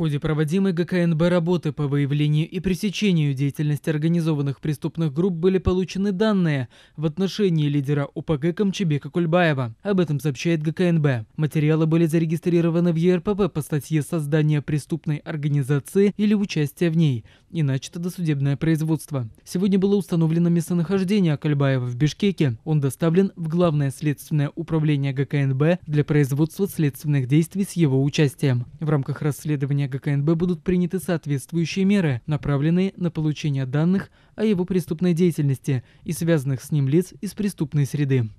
ходе проводимой ГКНБ работы по выявлению и пресечению деятельности организованных преступных групп были получены данные в отношении лидера УПГ Камчебека Кульбаева. Об этом сообщает ГКНБ. Материалы были зарегистрированы в ЕРПП по статье «Создание преступной организации или участие в ней», и начато досудебное производство. Сегодня было установлено местонахождение Акальбаева в Бишкеке. Он доставлен в Главное следственное управление ГКНБ для производства следственных действий с его участием. В рамках расследования ГКНБ будут приняты соответствующие меры, направленные на получение данных о его преступной деятельности и связанных с ним лиц из преступной среды.